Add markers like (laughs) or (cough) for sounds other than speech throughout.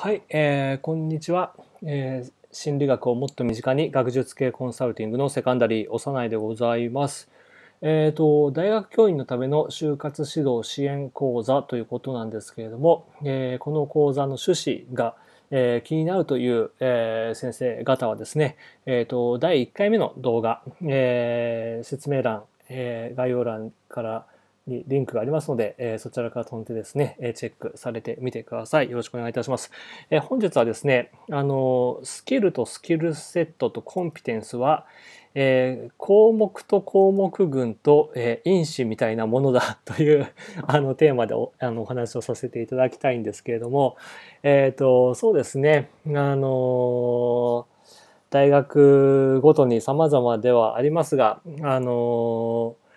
はい、えー、こんにちは、えー、心理学をもっと身近に学術系コンサルティングのセカンダリー幼いでございます。えーと、大学教員のための就活指導支援講座ということなんですけれども、えー、この講座の趣旨が、えー、気になるという、えー、先生方はですね、えーと、と第1回目の動画、え説明欄、え概要欄から、にリンクがありますので、えそちらから飛んでですね、えチェックされてみてください。よろしくお願いいたします。え本日はですね、あのスキルとスキルセットとコンピテンスは、えー、項目と項目群と、えー、因子みたいなものだ (laughs) というあのテーマでおあのお話をさせていただきたいんですけれども、えーと、とそうですね、あのー、大学ごとに様々ではありますが、あのー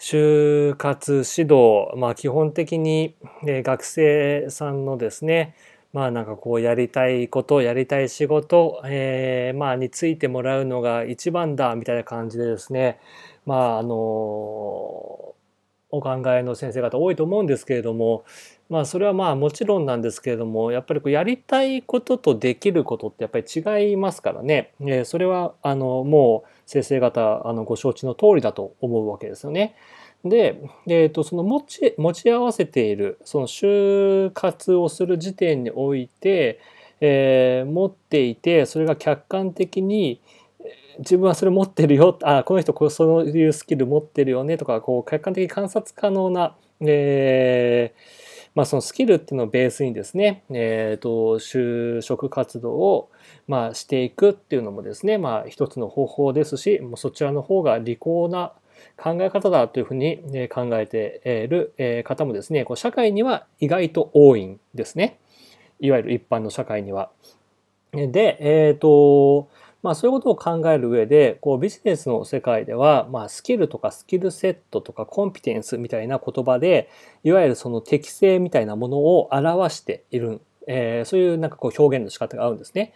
就活指導、まあ、基本的に学生さんのですねまあなんかこうやりたいことやりたい仕事、えー、まあについてもらうのが一番だみたいな感じでですねまああのお考えの先生方多いと思うんですけれどもまあそれはまあもちろんなんですけれどもやっぱりこうやりたいこととできることってやっぱり違いますからね、えー、それはあのもう先生方あのご承知の通りだと思うわけですよね。で、えー、とその持ち持ち合わせているその就活をする時点において、えー、持っていてそれが客観的に自分はそれ持ってるよあこの人こそういうスキル持ってるよねとかこう客観的に観察可能な、えーまあ、そのスキルっていうのをベースにですね、えー、と就職活動をまあしていくっていうのもですね、まあ、一つの方法ですしもうそちらの方が利口な考え方だというふうに考えている方もですねこう社会には意外と多いんですねいわゆる一般の社会には。で、えーとまあ、そういうことを考える上でこうビジネスの世界では、まあ、スキルとかスキルセットとかコンピテンスみたいな言葉でいわゆるその適性みたいなものを表している、えー、そういうなんかこう表現の仕方があるんですね。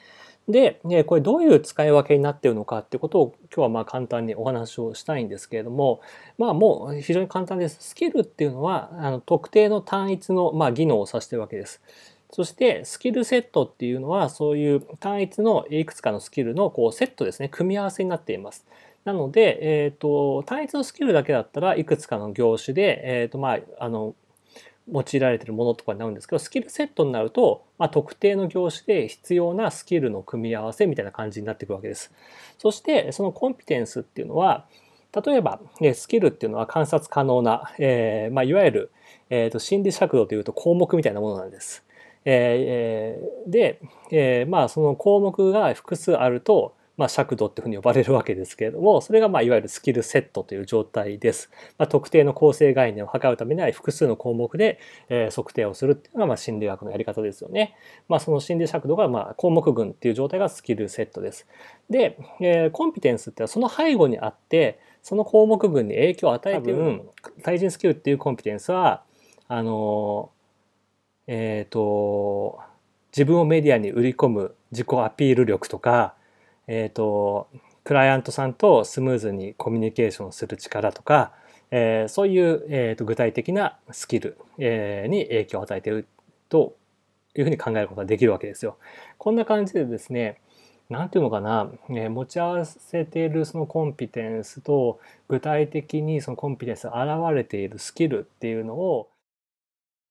で、これどういう使い分けになっているのかってことを今日はまあ簡単にお話をしたいんですけれども、まあもう非常に簡単です。スキルっていうのはあの特定の単一のまあ技能を指しているわけです。そしてスキルセットっていうのはそういう単一のいくつかのスキルのこうセットですね組み合わせになっています。なので、えーと、単一のスキルだけだったらいくつかの業種で、えーとまあ、あの用いられてるものとかになるんですけどスキルセットになると、まあ、特定の業種で必要なスキルの組み合わせみたいな感じになっていくわけです。そしてそのコンピテンスっていうのは例えばスキルっていうのは観察可能な、えーまあ、いわゆる、えーと心理尺度というと項目みたいなものなんです。えー、で、えー、まあその項目が複数あると、まあ、尺度っていうふうに呼ばれるわけですけれどもそれがまあいわゆるスキルセットという状態です、まあ、特定の構成概念を測るためには複数の項目で、えー、測定をするっていうのがまあ心理学のやり方ですよね、まあ、その心理尺度がまあ項目群っていう状態がスキルセットですで、えー、コンピテンスってはその背後にあってその項目群に影響を与えてる対人スキルっていうコンピテンスはあのーえーと、自分をメディアに売り込む自己アピール力とか、えーと、クライアントさんとスムーズにコミュニケーションする力とか、えー、そういう、えーと、と具体的なスキル、えー、に影響を与えているというふうに考えることができるわけですよ。こんな感じでですね何ていうのかな、えー、持ち合わせているそのコンピテンスと具体的にそのコンピテンスが現れているスキルっていうのを